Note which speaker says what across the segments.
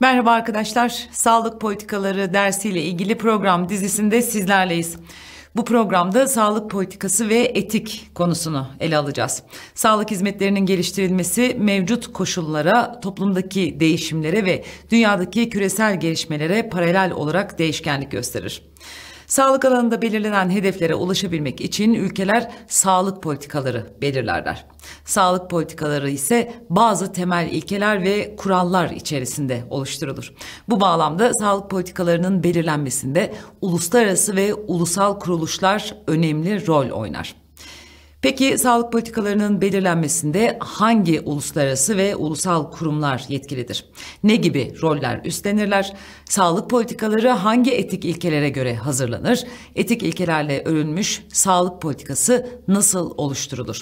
Speaker 1: Merhaba arkadaşlar. Sağlık politikaları dersiyle ilgili program dizisinde sizlerleyiz. Bu programda sağlık politikası ve etik konusunu ele alacağız. Sağlık hizmetlerinin geliştirilmesi mevcut koşullara, toplumdaki değişimlere ve dünyadaki küresel gelişmelere paralel olarak değişkenlik gösterir. Sağlık alanında belirlenen hedeflere ulaşabilmek için ülkeler sağlık politikaları belirlerler. Sağlık politikaları ise bazı temel ilkeler ve kurallar içerisinde oluşturulur. Bu bağlamda sağlık politikalarının belirlenmesinde uluslararası ve ulusal kuruluşlar önemli rol oynar. Peki sağlık politikalarının belirlenmesinde hangi uluslararası ve ulusal kurumlar yetkilidir? Ne gibi roller üstlenirler? Sağlık politikaları hangi etik ilkelere göre hazırlanır? Etik ilkelerle örülmüş sağlık politikası nasıl oluşturulur?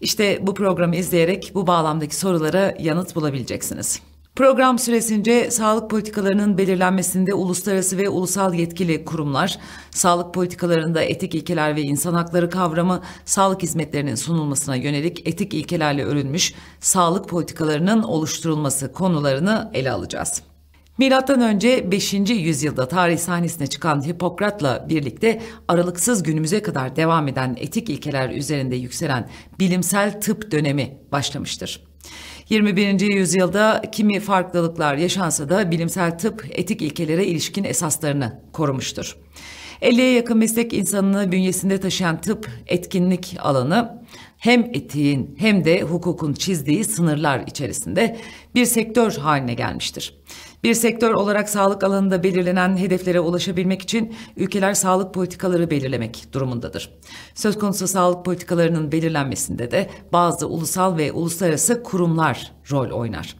Speaker 1: İşte bu programı izleyerek bu bağlamdaki sorulara yanıt bulabileceksiniz. Program süresince sağlık politikalarının belirlenmesinde uluslararası ve ulusal yetkili kurumlar, sağlık politikalarında etik ilkeler ve insan hakları kavramı, sağlık hizmetlerinin sunulmasına yönelik etik ilkelerle örülmüş sağlık politikalarının oluşturulması konularını ele alacağız. Milattan önce 5. yüzyılda tarih sahnesine çıkan Hipokrat'la birlikte aralıksız günümüze kadar devam eden etik ilkeler üzerinde yükselen bilimsel tıp dönemi başlamıştır. 21. yüzyılda kimi farklılıklar yaşansa da bilimsel tıp etik ilkelere ilişkin esaslarını korumuştur. 50'ye yakın meslek insanını bünyesinde taşıyan tıp etkinlik alanı hem etiğin hem de hukukun çizdiği sınırlar içerisinde bir sektör haline gelmiştir. Bir sektör olarak sağlık alanında belirlenen hedeflere ulaşabilmek için ülkeler sağlık politikaları belirlemek durumundadır. Söz konusu sağlık politikalarının belirlenmesinde de bazı ulusal ve uluslararası kurumlar rol oynar.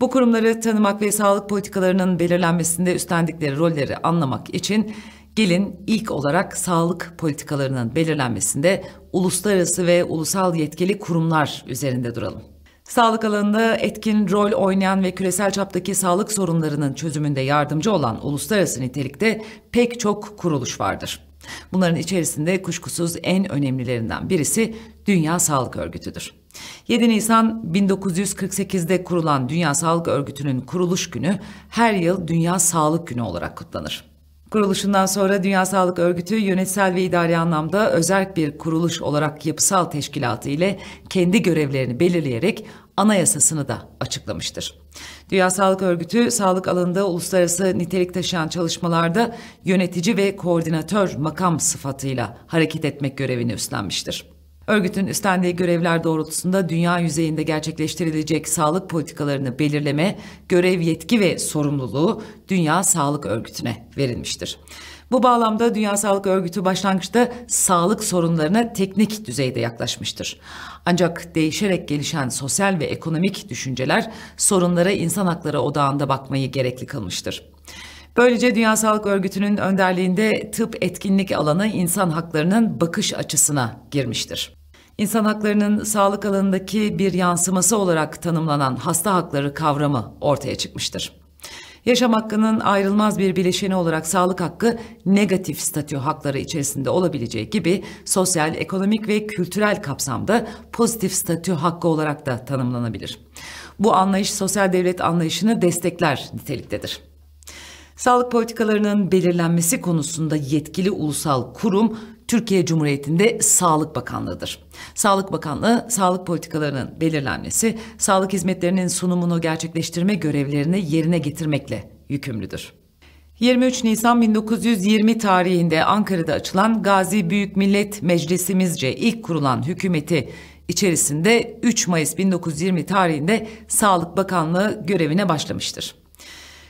Speaker 1: Bu kurumları tanımak ve sağlık politikalarının belirlenmesinde üstlendikleri rolleri anlamak için Gelin ilk olarak sağlık politikalarının belirlenmesinde uluslararası ve ulusal yetkili kurumlar üzerinde duralım. Sağlık alanında etkin rol oynayan ve küresel çaptaki sağlık sorunlarının çözümünde yardımcı olan uluslararası nitelikte pek çok kuruluş vardır. Bunların içerisinde kuşkusuz en önemlilerinden birisi Dünya Sağlık Örgütü'dür. 7 Nisan 1948'de kurulan Dünya Sağlık Örgütü'nün kuruluş günü her yıl Dünya Sağlık Günü olarak kutlanır. Kuruluşundan sonra Dünya Sağlık Örgütü yönetsel ve idari anlamda özel bir kuruluş olarak yapısal teşkilatı ile kendi görevlerini belirleyerek anayasasını da açıklamıştır. Dünya Sağlık Örgütü sağlık alanında uluslararası nitelik taşıyan çalışmalarda yönetici ve koordinatör makam sıfatıyla hareket etmek görevini üstlenmiştir. Örgütün üstlendiği görevler doğrultusunda dünya yüzeyinde gerçekleştirilecek sağlık politikalarını belirleme, görev yetki ve sorumluluğu Dünya Sağlık Örgütü'ne verilmiştir. Bu bağlamda Dünya Sağlık Örgütü başlangıçta sağlık sorunlarına teknik düzeyde yaklaşmıştır. Ancak değişerek gelişen sosyal ve ekonomik düşünceler sorunlara insan hakları odağında bakmayı gerekli kılmıştır. Böylece Dünya Sağlık Örgütü'nün önderliğinde tıp etkinlik alanı insan haklarının bakış açısına girmiştir. İnsan haklarının sağlık alanındaki bir yansıması olarak tanımlanan hasta hakları kavramı ortaya çıkmıştır. Yaşam hakkının ayrılmaz bir bileşeni olarak sağlık hakkı negatif statü hakları içerisinde olabileceği gibi sosyal, ekonomik ve kültürel kapsamda pozitif statü hakkı olarak da tanımlanabilir. Bu anlayış sosyal devlet anlayışını destekler niteliktedir. Sağlık politikalarının belirlenmesi konusunda yetkili ulusal kurum Türkiye Cumhuriyeti'nde Sağlık Bakanlığı'dır. Sağlık Bakanlığı, sağlık politikalarının belirlenmesi, sağlık hizmetlerinin sunumunu gerçekleştirme görevlerini yerine getirmekle yükümlüdür. 23 Nisan 1920 tarihinde Ankara'da açılan Gazi Büyük Millet Meclisimizce ilk kurulan hükümeti içerisinde 3 Mayıs 1920 tarihinde Sağlık Bakanlığı görevine başlamıştır.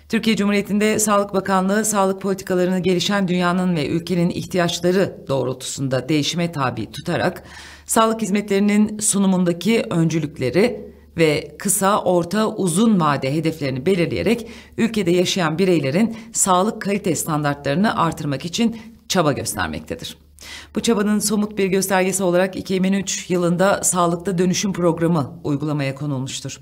Speaker 1: Türkiye Cumhuriyeti'nde Sağlık Bakanlığı sağlık politikalarını gelişen dünyanın ve ülkenin ihtiyaçları doğrultusunda değişime tabi tutarak sağlık hizmetlerinin sunumundaki öncülükleri ve kısa, orta, uzun vade hedeflerini belirleyerek ülkede yaşayan bireylerin sağlık kalite standartlarını artırmak için çaba göstermektedir. Bu çabanın somut bir göstergesi olarak 2003 yılında Sağlıkta Dönüşüm Programı uygulamaya konulmuştur.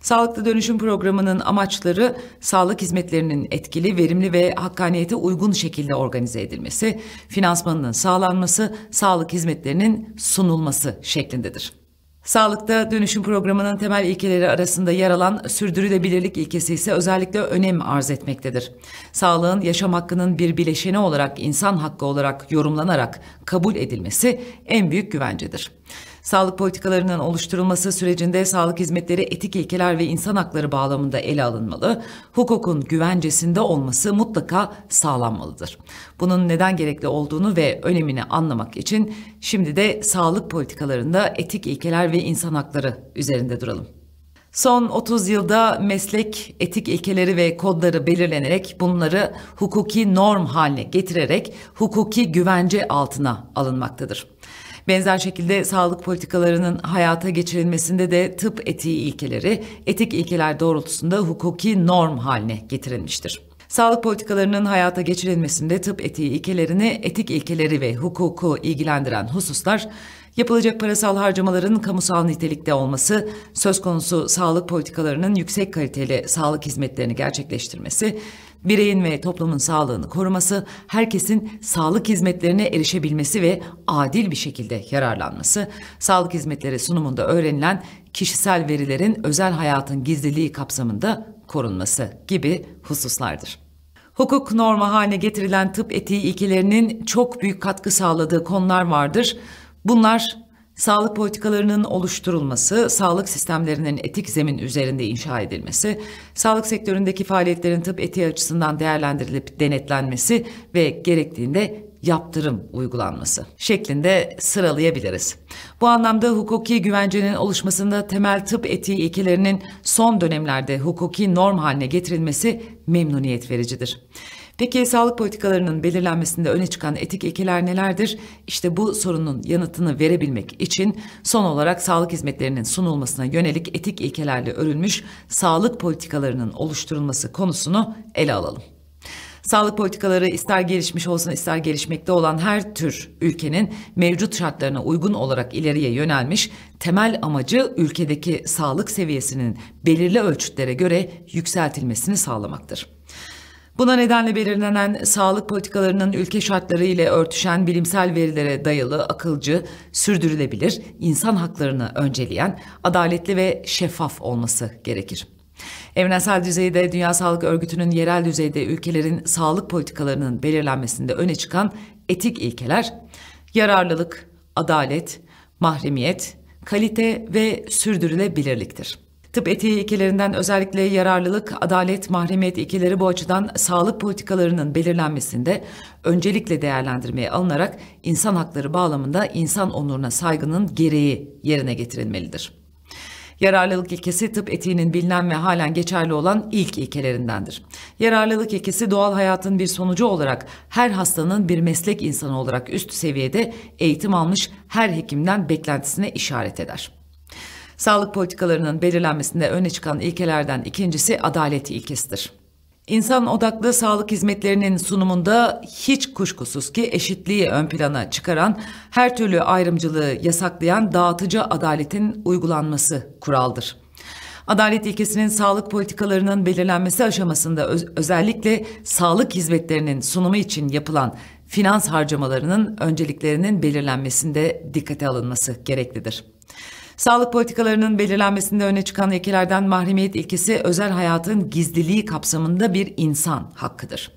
Speaker 1: Sağlıklı Dönüşüm Programı'nın amaçları sağlık hizmetlerinin etkili, verimli ve hakkaniyete uygun şekilde organize edilmesi, finansmanının sağlanması, sağlık hizmetlerinin sunulması şeklindedir. Sağlıkta dönüşüm programının temel ilkeleri arasında yer alan sürdürülebilirlik ilkesi ise özellikle önem arz etmektedir. Sağlığın yaşam hakkının bir bileşeni olarak insan hakkı olarak yorumlanarak kabul edilmesi en büyük güvencedir. Sağlık politikalarının oluşturulması sürecinde sağlık hizmetleri etik ilkeler ve insan hakları bağlamında ele alınmalı, hukukun güvencesinde olması mutlaka sağlanmalıdır. Bunun neden gerekli olduğunu ve önemini anlamak için şimdi de sağlık politikalarında etik ilkeler ve insan hakları üzerinde duralım. Son 30 yılda meslek etik ilkeleri ve kodları belirlenerek bunları hukuki norm haline getirerek hukuki güvence altına alınmaktadır. Benzer şekilde sağlık politikalarının hayata geçirilmesinde de tıp etiği ilkeleri, etik ilkeler doğrultusunda hukuki norm haline getirilmiştir. Sağlık politikalarının hayata geçirilmesinde tıp etiği ilkelerini, etik ilkeleri ve hukuku ilgilendiren hususlar yapılacak parasal harcamaların kamusal nitelikte olması, söz konusu sağlık politikalarının yüksek kaliteli sağlık hizmetlerini gerçekleştirmesi, bireyin ve toplumun sağlığını koruması, herkesin sağlık hizmetlerine erişebilmesi ve adil bir şekilde yararlanması, sağlık hizmetleri sunumunda öğrenilen kişisel verilerin özel hayatın gizliliği kapsamında korunması gibi hususlardır. Hukuk norma haline getirilen tıp etiği ilkelerinin çok büyük katkı sağladığı konular vardır. Bunlar sağlık politikalarının oluşturulması, sağlık sistemlerinin etik zemin üzerinde inşa edilmesi, sağlık sektöründeki faaliyetlerin tıp etiği açısından değerlendirilip denetlenmesi ve gerektiğinde yaptırım uygulanması şeklinde sıralayabiliriz. Bu anlamda hukuki güvencenin oluşmasında temel tıp etiği ilkelerinin son dönemlerde hukuki norm haline getirilmesi memnuniyet vericidir. Peki sağlık politikalarının belirlenmesinde öne çıkan etik ilkeler nelerdir? İşte bu sorunun yanıtını verebilmek için son olarak sağlık hizmetlerinin sunulmasına yönelik etik ilkelerle örülmüş sağlık politikalarının oluşturulması konusunu ele alalım. Sağlık politikaları ister gelişmiş olsun ister gelişmekte olan her tür ülkenin mevcut şartlarına uygun olarak ileriye yönelmiş temel amacı ülkedeki sağlık seviyesinin belirli ölçütlere göre yükseltilmesini sağlamaktır. Buna nedenle belirlenen sağlık politikalarının ülke şartları ile örtüşen bilimsel verilere dayalı, akılcı, sürdürülebilir, insan haklarını önceleyen, adaletli ve şeffaf olması gerekir. Evrensel düzeyde Dünya Sağlık Örgütü'nün yerel düzeyde ülkelerin sağlık politikalarının belirlenmesinde öne çıkan etik ilkeler yararlılık, adalet, mahremiyet, kalite ve sürdürülebilirliktir. Tıp etiği ikilerinden özellikle yararlılık, adalet, mahremiyet ikileri bu açıdan sağlık politikalarının belirlenmesinde öncelikle değerlendirmeye alınarak insan hakları bağlamında insan onuruna saygının gereği yerine getirilmelidir. Yararlılık ilkesi tıp etiğinin bilinen ve halen geçerli olan ilk ilkelerindendir. Yararlılık ilkesi doğal hayatın bir sonucu olarak her hastanın bir meslek insanı olarak üst seviyede eğitim almış her hekimden beklentisine işaret eder. Sağlık politikalarının belirlenmesinde öne çıkan ilkelerden ikincisi adalet ilkesidir. İnsan odaklı sağlık hizmetlerinin sunumunda hiç kuşkusuz ki eşitliği ön plana çıkaran, her türlü ayrımcılığı yasaklayan dağıtıcı adaletin uygulanması kuraldır. Adalet ilkesinin sağlık politikalarının belirlenmesi aşamasında öz özellikle sağlık hizmetlerinin sunumu için yapılan finans harcamalarının önceliklerinin belirlenmesinde dikkate alınması gereklidir. Sağlık politikalarının belirlenmesinde öne çıkan ilkelerden mahremiyet ilkesi özel hayatın gizliliği kapsamında bir insan hakkıdır.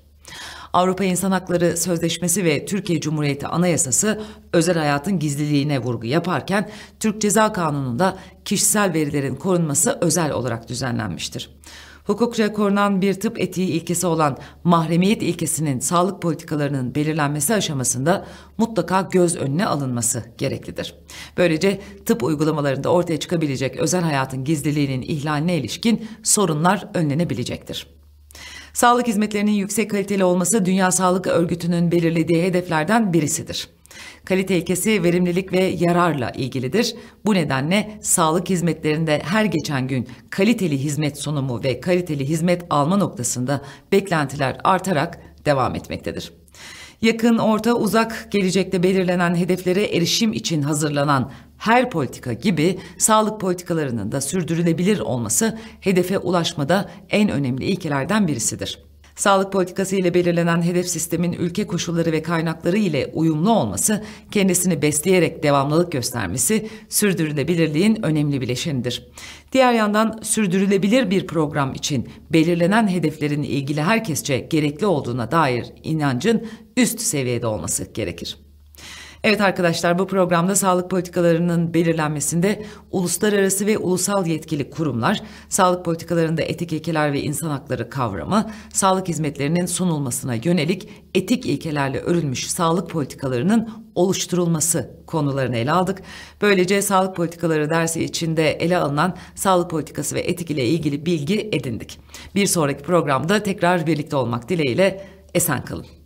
Speaker 1: Avrupa İnsan Hakları Sözleşmesi ve Türkiye Cumhuriyeti Anayasası özel hayatın gizliliğine vurgu yaparken Türk Ceza Kanunu'nda kişisel verilerin korunması özel olarak düzenlenmiştir hukukça korunan bir tıp etiği ilkesi olan mahremiyet ilkesinin sağlık politikalarının belirlenmesi aşamasında mutlaka göz önüne alınması gereklidir. Böylece tıp uygulamalarında ortaya çıkabilecek özel hayatın gizliliğinin ihlaline ilişkin sorunlar önlenebilecektir. Sağlık hizmetlerinin yüksek kaliteli olması Dünya Sağlık Örgütü'nün belirlediği hedeflerden birisidir. Kalite ilkesi verimlilik ve yararla ilgilidir. Bu nedenle sağlık hizmetlerinde her geçen gün kaliteli hizmet sunumu ve kaliteli hizmet alma noktasında beklentiler artarak devam etmektedir. Yakın, orta, uzak gelecekte belirlenen hedeflere erişim için hazırlanan her politika gibi sağlık politikalarının da sürdürülebilir olması hedefe ulaşmada en önemli ilkelerden birisidir. Sağlık politikası ile belirlenen hedef sistemin ülke koşulları ve kaynakları ile uyumlu olması, kendisini besleyerek devamlılık göstermesi sürdürülebilirliğin önemli bileşenidir. Diğer yandan sürdürülebilir bir program için belirlenen hedeflerin ilgili herkesçe gerekli olduğuna dair inancın üst seviyede olması gerekir. Evet arkadaşlar bu programda sağlık politikalarının belirlenmesinde uluslararası ve ulusal yetkili kurumlar, sağlık politikalarında etik ilkeler ve insan hakları kavramı, sağlık hizmetlerinin sunulmasına yönelik etik ilkelerle örülmüş sağlık politikalarının oluşturulması konularını ele aldık. Böylece sağlık politikaları dersi içinde ele alınan sağlık politikası ve etik ile ilgili bilgi edindik. Bir sonraki programda tekrar birlikte olmak dileğiyle esen kalın.